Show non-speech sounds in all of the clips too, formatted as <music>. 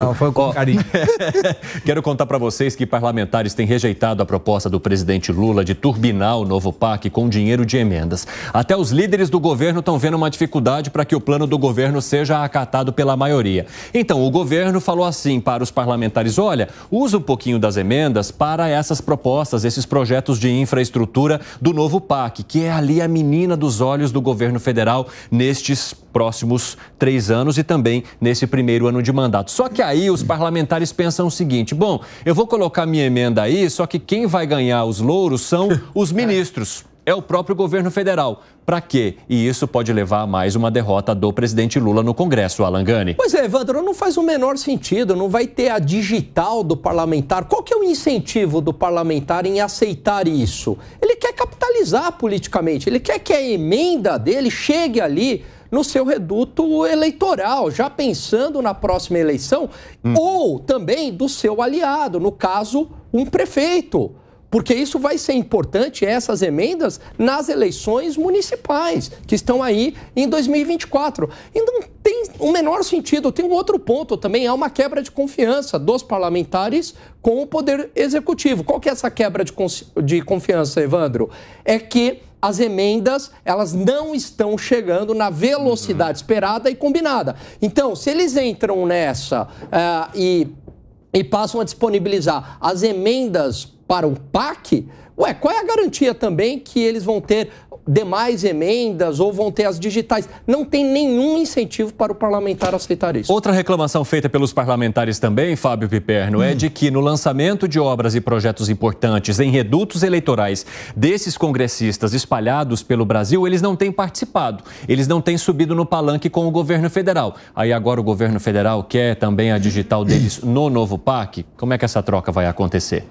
Não, foi com oh, carinho. <laughs> Quero contar para vocês que parlamentares têm rejeitado a proposta do presidente Lula de turbinar o novo PAC com dinheiro de emendas. Até os líderes do governo estão vendo uma dificuldade para que o plano do governo seja acatado pela maioria. Então, o governo falou assim para os parlamentares: olha, usa um pouquinho das emendas para essas propostas, esses projetos de infraestrutura do novo PAC, que é ali a menina dos olhos do governo federal nestes próximos três anos e também nesse primeiro ano de mandato. Só que aí os parlamentares pensam o seguinte: bom, eu vou colocar minha emenda aí, só que quem vai ganhar os louros são <laughs> os ministros. É o próprio governo federal. Para quê? E isso pode levar a mais uma derrota do presidente Lula no Congresso, Alan Gani. Pois é, Evandro, não faz o menor sentido. Não vai ter a digital do parlamentar. Qual que é o incentivo do parlamentar em aceitar isso? Ele quer capitalizar politicamente. Ele quer que a emenda dele chegue ali no seu reduto eleitoral, já pensando na próxima eleição, hum. ou também do seu aliado, no caso, um prefeito. Porque isso vai ser importante, essas emendas, nas eleições municipais, que estão aí em 2024. E não tem o menor sentido, tem um outro ponto também, há uma quebra de confiança dos parlamentares com o poder executivo. Qual que é essa quebra de, de confiança, Evandro? É que as emendas elas não estão chegando na velocidade uhum. esperada e combinada. Então, se eles entram nessa uh, e, e passam a disponibilizar as emendas para o PAC, ué, qual é a garantia também que eles vão ter demais emendas ou vão ter as digitais. Não tem nenhum incentivo para o parlamentar aceitar isso. Outra reclamação feita pelos parlamentares também, Fábio Piperno, é hum. é de que no lançamento de obras e projetos importantes em redutos eleitorais desses congressistas espalhados pelo Brasil, eles não têm participado, eles não têm subido no palanque com o governo federal. Aí agora o governo federal quer também a digital deles no novo PAC. Como é que essa troca vai acontecer?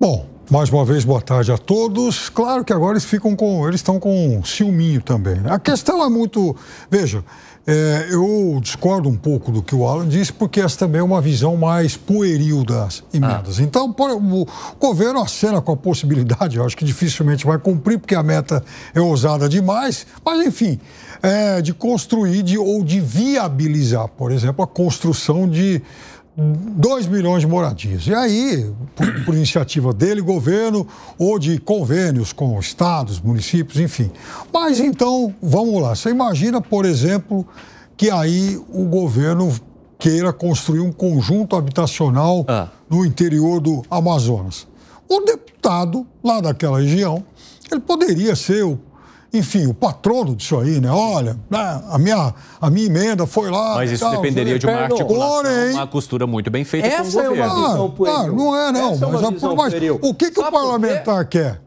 Bom, mais uma vez, boa tarde a todos. Claro que agora eles ficam com. Eles estão com ciúminho também. Né? A questão é muito. Veja, é, eu discordo um pouco do que o Alan disse, porque essa também é uma visão mais pueril das emendas. Ah. Então, o governo acena com a possibilidade, eu acho que dificilmente vai cumprir, porque a meta é ousada demais, mas enfim, é, de construir de, ou de viabilizar, por exemplo, a construção de 2 milhões de moradias. E aí, por, por, iniciativa dele, governo ou de convênios com estados, municípios, enfim. Mas então, vamos lá. Você imagina, por exemplo, que aí o governo queira construir um conjunto habitacional ah. no interior do Amazonas. O deputado lá daquela região, ele poderia ser o enfim, o patrono disso aí, né? Olha, né, a minha, a minha emenda foi lá. Mas isso tal, dependeria de uma articulação, Porém, uma costura muito bem feita essa com o é governo. É uma visão ah, não, não é, não. Essa é mas, é o que, que o parlamentar quer?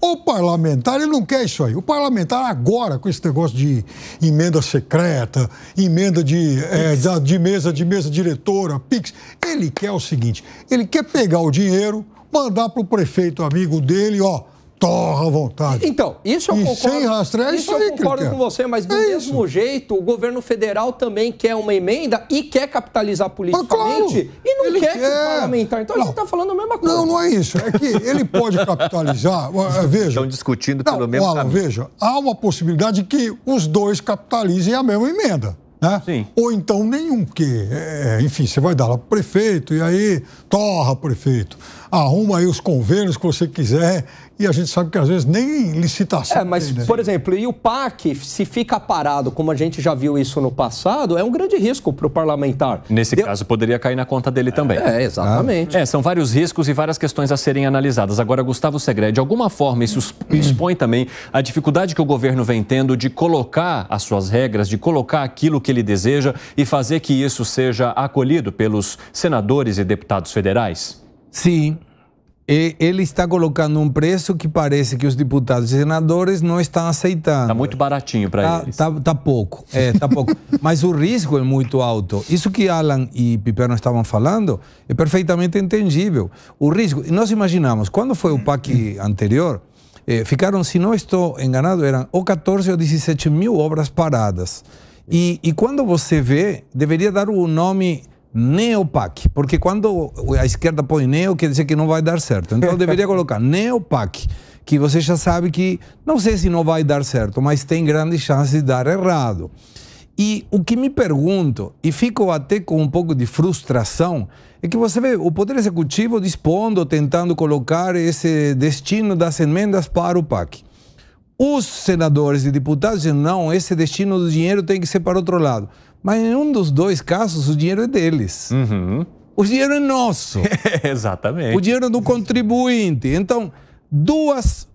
O parlamentar ele não quer isso aí. O parlamentar agora com esse negócio de emenda secreta, emenda de, é, de mesa de mesa diretora, pix, ele quer o seguinte: ele quer pegar o dinheiro, mandar para o prefeito amigo dele, ó, torra à vontade. Então, isso eu e concordo. Sem rastrear, isso eu concordo com você, mas do é mesmo isso. jeito, o governo federal também quer uma emenda e quer capitalizar politicamente claro, e não quer, quer, que o parlamentar. Então não, a gente está falando a mesma coisa. Não, não é isso. É que ele pode capitalizar. <laughs> veja. Estão discutindo pelo não, mesmo Alan, caminho. veja, há uma possibilidade que os dois capitalizem a mesma emenda. Né? Ou então nenhum, porque, é, é, enfim, você vai dar lá para o prefeito e aí torra prefeito arruma aí os convênios que você quiser. E a gente sabe que às vezes nem licitação. É, mas, tem, né? por exemplo, e o PAC, se fica parado, como a gente já viu isso no passado, é um grande risco para o parlamentar. Nesse caso, poderia cair na conta dele também. É, exatamente. É, são vários riscos e várias questões a serem analisadas. Agora, Gustavo Segre, de alguma forma, isso expõe também a dificuldade que o governo vem tendo de colocar as suas regras, de colocar aquilo que ele deseja e fazer que isso seja acolhido pelos senadores e deputados federais? Sim, ele está colocando um preço que parece que os deputados e senadores não estão aceitando. Está muito baratinho para tá, eles. Está tá pouco, é, tá pouco. <laughs> Mas o risco é muito alto. Isso que Alan e Piperno estavam falando é perfeitamente entendível. O risco, nós imaginamos, quando foi o PAC anterior, eh, ficaram, se não estou enganado, eram ou 14 ou 17 mil obras paradas. E, e quando você vê, deveria dar o nome Neopac, porque quando a esquerda põe neo, quer dizer que não vai dar certo. Então eu deveria <laughs> colocar Neopac, que você já sabe que não sei se não vai dar certo, mas tem grande chance de dar errado. E o que me pergunto, e fico até com um pouco de frustração, é que você vê o Poder Executivo dispondo, tentando colocar esse destino das emendas para o PAC. Os senadores e deputados dizem, não, esse destino do dinheiro tem que ser para outro lado. Mas em um dos dois casos, o dinheiro é deles. Uhum. O dinheiro é nosso. <laughs> Exatamente. O dinheiro é do contribuinte. Então, duas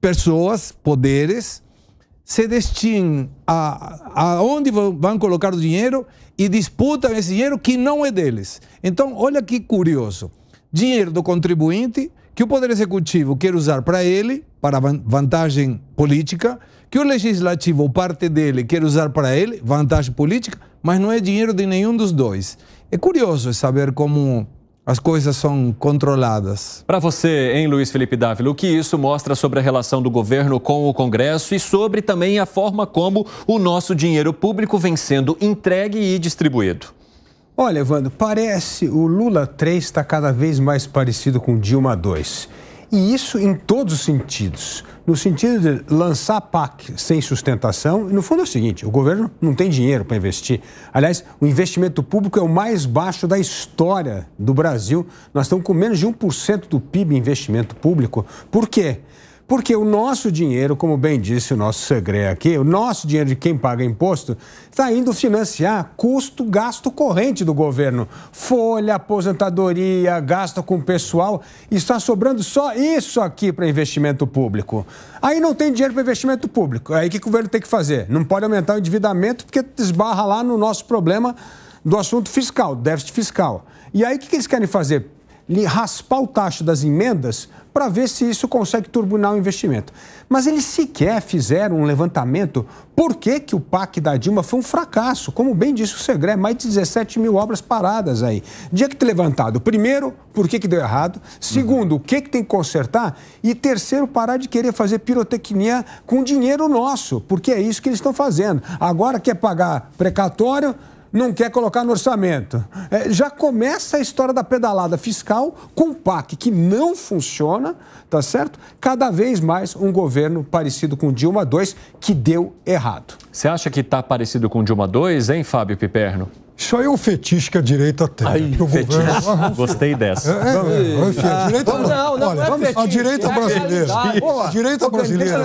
pessoas, poderes, se destinam a, a onde vão colocar o dinheiro e disputam esse dinheiro que não é deles. Então, olha que curioso. Dinheiro do contribuinte que o Poder Executivo quer usar para ele, para vantagem política, que o Legislativo, parte dele, quer usar para ele, vantagem política, mas não é dinheiro de nenhum dos dois. É curioso saber como as coisas são controladas. Para você, hein, Luiz Felipe Dávila, o que isso mostra sobre a relação do governo com o Congresso e sobre também a forma como o nosso dinheiro público vem sendo entregue e distribuído? Olha, Evandro, parece o Lula 3 está cada vez mais parecido com Dilma 2. E isso em todos os sentidos. No sentido de lançar PAC sem sustentação, no fundo é o seguinte: o governo não tem dinheiro para investir. Aliás, o investimento público é o mais baixo da história do Brasil. Nós estamos com menos de 1% do PIB em investimento público. Por quê? Porque o nosso dinheiro, como bem disse o nosso segredo aqui, o nosso dinheiro de quem paga imposto, está indo financiar custo, gasto corrente do governo. Folha, aposentadoria, gasto com pessoal. está sobrando só isso aqui para investimento público. Aí não tem dinheiro para investimento público. Aí o que o governo tem que fazer? Não pode aumentar o endividamento porque esbarra lá no nosso problema do assunto fiscal, déficit fiscal. E aí o que eles querem fazer? raspar o tacho das emendas para ver se isso consegue turbinar o investimento. Mas eles sequer fizeram um levantamento por que, que o PAC da Dilma foi um fracasso. Como bem disse o Segré, mais de 17 mil obras paradas aí. Dia que ter levantado, primeiro, por que, que deu errado, segundo, uhum. o que, que tem que consertar e terceiro, parar de querer fazer pirotecnia com dinheiro nosso, porque é isso que eles estão fazendo. Agora quer pagar precatório não quer colocar no orçamento. É, já começa a história da pedalada fiscal com o PAC, que não funciona, tá certo? Cada vez mais um governo parecido com Dilma II, que deu errado. Você acha que está parecido com Dilma II, hein, Fábio Piperno? Isso aí é um fetiche que a direita tem. Aí, o Governo... <laughs> Gostei dessa. É, é, é, a direita... Não, não, não, Olha, não é vamos, fetiche, é A direita brasileira... Pô, a direita brasileira...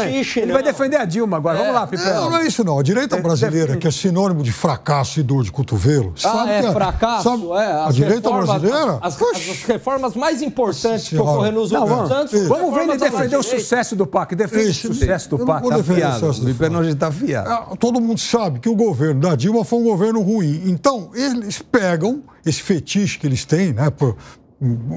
Fetiche, ele né? vai defender a Dilma agora. Vamos é. lá, Pipo. Não, não é isso não. A direita brasileira, que é sinônimo de fracasso e dor de cotovelo... Ah, é, é, fracasso, sabe, é. A direita brasileira... As, as, reformas mais importantes que ocorreram nos últimos anos... Vamos ver ele defender o sucesso do PAC. Defende o sucesso do PAC. Tá, tá fiado. O Pipo não está fiado. Todo mundo sabe que o governo da Dilma foi um governo ruim ruim. Então, eles pegam esse fetiche que eles têm, né, por,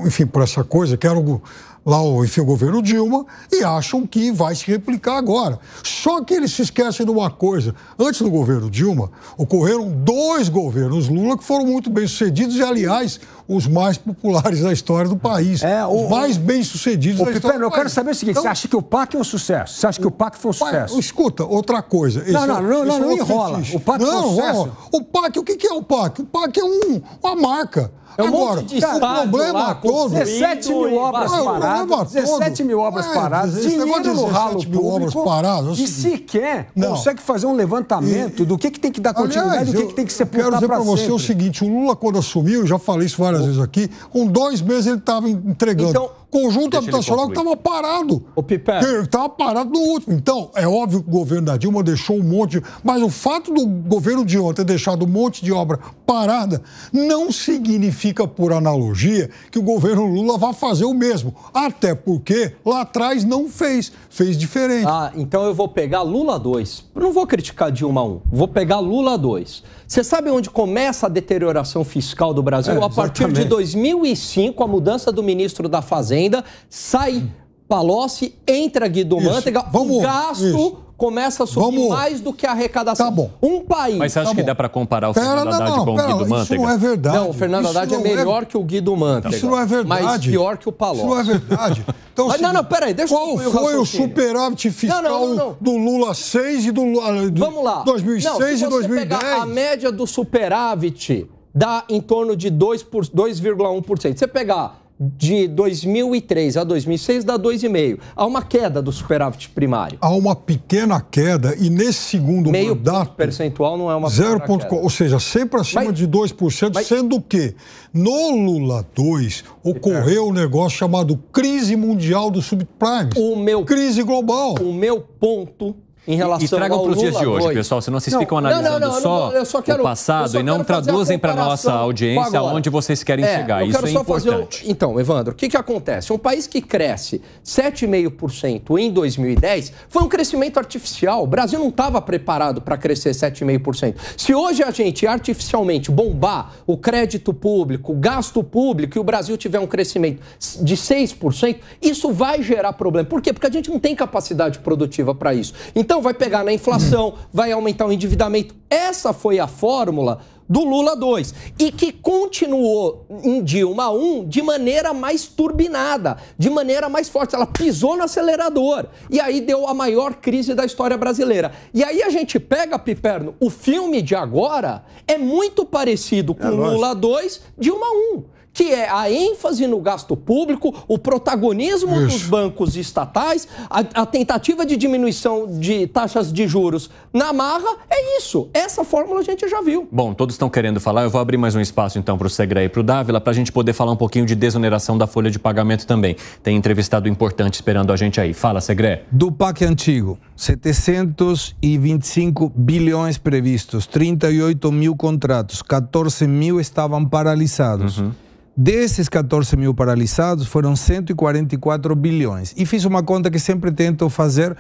enfim, por essa coisa, que era o, lá enfim, o governo Dilma, e acham que vai se replicar agora. Só que eles se esquecem de uma coisa. Antes do governo Dilma, ocorreram dois governos Lula que foram muito bem sucedidos, e, aliás, os mais populares da história do país. É, o, os mais bem-sucedidos da Pipeno, história do eu país. quero saber o seguinte, então, você acha que o PAC é um sucesso? Você acha que o PAC foi um sucesso? Pai, escuta, outra coisa. É não, é, não, não, não, enrola. O PAC é não, foi um sucesso? o PAC, o que é o PAC? O PAC é um, uma marca. É um Agora, monte de cara, o problema lá, todo. 17 ah, mil obras é, paradas. 17 mil obras paradas. Esse dinheiro no ralo mil público, obras paradas. E sequer não. consegue fazer um levantamento e, do que, que tem que dar continuidade e do que, que tem que ser para Eu quero dizer para você o seguinte: o Lula, quando assumiu, eu já falei isso várias várias o... vezes aqui. Com dois meses ele estava entregando. Então, Conjunto habitacional que estava parado. O Piper. Estava parado no último. Então, é óbvio que o governo da Dilma deixou um monte. De... Mas o fato do governo Dilma ontem ter deixado um monte de obra parada não significa, por analogia, que o governo Lula vá fazer o mesmo. Até porque lá atrás não fez. Fez diferente. Ah, então eu vou pegar Lula 2. não vou criticar Dilma 1. Vou pegar Lula 2. Você sabe onde começa a deterioração fiscal do Brasil? É, a partir de 2005, a mudança do ministro da Fazenda, sai Palocci, entra Guido isso. Mantega, Vamos, o gasto... Isso começa a subir Vamos... mais do que a arrecadação. Tá bom. Um país. Mas você acha tá que dá para comparar o pera, Fernando Haddad não, não, com pera, o Guido Mantega? Isso não é verdade. Não, o Fernando Haddad é, é melhor é... que o Guido Mantega. Isso não é verdade. Mas pior que o Palocci. Isso não é verdade. Então, mas, se... não, não, peraí, deixa Qual eu foi o, superávit fiscal não, não, do Lula 6 e do Lula. Ah, Vamos lá. 2006 e 2010. a média do superávit dá em torno de 2,1%. Você pegar de 2003 a 2006 dá 2,5. Há uma queda do superávit primário. Há uma pequena queda e nesse segundo Meio mandato... Meio percentual não é uma 0. Queda. Ou seja, sempre acima mas, de 2%, mas, sendo que no Lula 2 ocorreu um negócio chamado crise mundial do subprime. O meu... Crise global. O meu ponto em relação e, e tragam para os dias de hoje, pessoal. Senão vocês não, ficam analisando não, não, só, não, quero, o passado e não traduzem para nossa audiência onde vocês querem é, chegar. Isso é importante. Então, Evandro, o que, que acontece? Um país que cresce 7,5% em 2010 foi um crescimento artificial. O Brasil não estava preparado para crescer 7,5%. Se hoje a gente artificialmente bombar o crédito público, o gasto público e o Brasil tiver um crescimento de 6%, isso vai gerar problema. Por quê? Porque a gente não tem capacidade produtiva para isso. Então, então vai pegar na inflação, vai aumentar o endividamento. Essa foi a fórmula do Lula 2 e que continuou em Dilma 1 de maneira mais turbinada, de maneira mais forte. Ela pisou no acelerador e aí deu a maior crise da história brasileira. E aí a gente pega, Piperno, o filme de agora é muito parecido com é, Lula 2, Dilma 1 que é a ênfase no gasto público, o protagonismo Isso. dos bancos estatais, a, a tentativa de diminuição de taxas de juros na marra, é isso. Essa fórmula a gente já viu. Bom, todos estão querendo falar. Eu vou abrir mais um espaço então para o Segre e para o Dávila para a gente poder falar um pouquinho de desoneração da folha de pagamento também. Tem entrevistado importante esperando a gente aí. Fala, Segre. Do PAC antigo, 725 bilhões previstos, 38 mil contratos, 14 mil estavam paralisados. Uhum. Desses 14 mil paralisados, foram 144 bilhões. E fiz uma conta que sempre tento fazer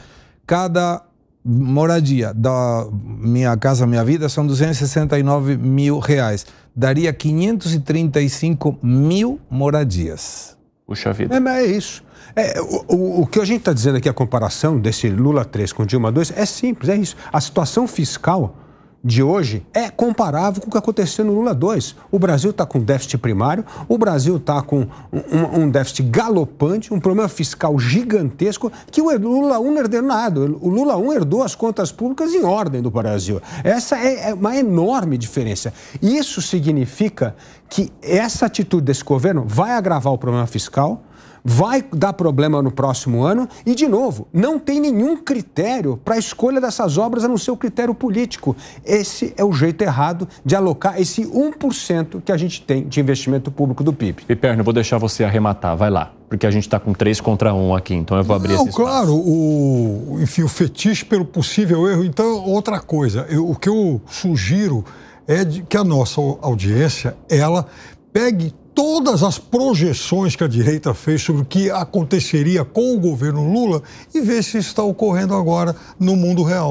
cada moradia da minha casa, minha vida, são 269 mil reais. Daria 535 mil moradias. Puxa vida. É, é isso. É, o, o, o, que a gente está dizendo aqui, a comparação desse Lula 3 com Dilma 2, é simples, é isso. A situação fiscal de hoje é comparável com o que aconteceu no Lula 2. O Brasil está com déficit primário, o Brasil está com um, um, déficit galopante, um problema fiscal gigantesco que o Lula 1 não herdou nada. O Lula 1 herdou as contas públicas em ordem do Brasil. Essa é, é uma enorme diferença. Isso significa que essa atitude desse governo vai agravar o problema fiscal vai dar problema no próximo ano e, de novo, não tem nenhum critério para a escolha dessas obras a não ser o critério político. Esse é o jeito errado de alocar esse 1% que a gente tem de investimento público do PIB. Piperno, vou deixar você arrematar, vai lá porque a gente está com três contra um aqui, então eu vou abrir Não, esse espaço. claro, o, enfim, o fetiche pelo possível erro. Então, outra coisa, eu, o que eu sugiro é que a nossa audiência, ela pegue todas as projeções que a direita fez sobre o que aconteceria com o governo Lula e ver se está ocorrendo agora no mundo real.